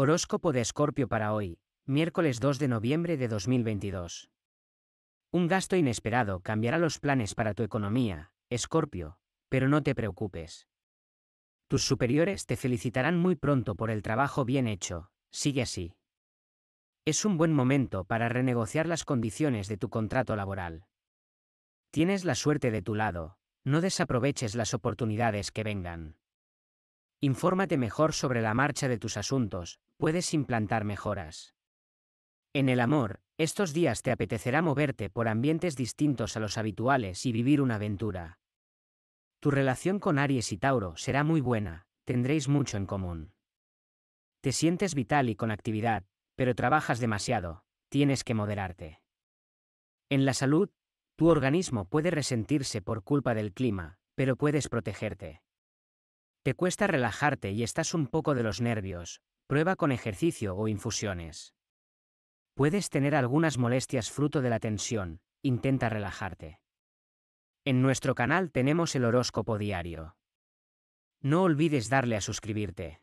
Horóscopo de Escorpio para hoy, miércoles 2 de noviembre de 2022. Un gasto inesperado cambiará los planes para tu economía, Escorpio, pero no te preocupes. Tus superiores te felicitarán muy pronto por el trabajo bien hecho, sigue así. Es un buen momento para renegociar las condiciones de tu contrato laboral. Tienes la suerte de tu lado, no desaproveches las oportunidades que vengan. Infórmate mejor sobre la marcha de tus asuntos, puedes implantar mejoras. En el amor, estos días te apetecerá moverte por ambientes distintos a los habituales y vivir una aventura. Tu relación con Aries y Tauro será muy buena, tendréis mucho en común. Te sientes vital y con actividad, pero trabajas demasiado, tienes que moderarte. En la salud, tu organismo puede resentirse por culpa del clima, pero puedes protegerte. Te cuesta relajarte y estás un poco de los nervios, prueba con ejercicio o infusiones. Puedes tener algunas molestias fruto de la tensión, intenta relajarte. En nuestro canal tenemos el horóscopo diario. No olvides darle a suscribirte.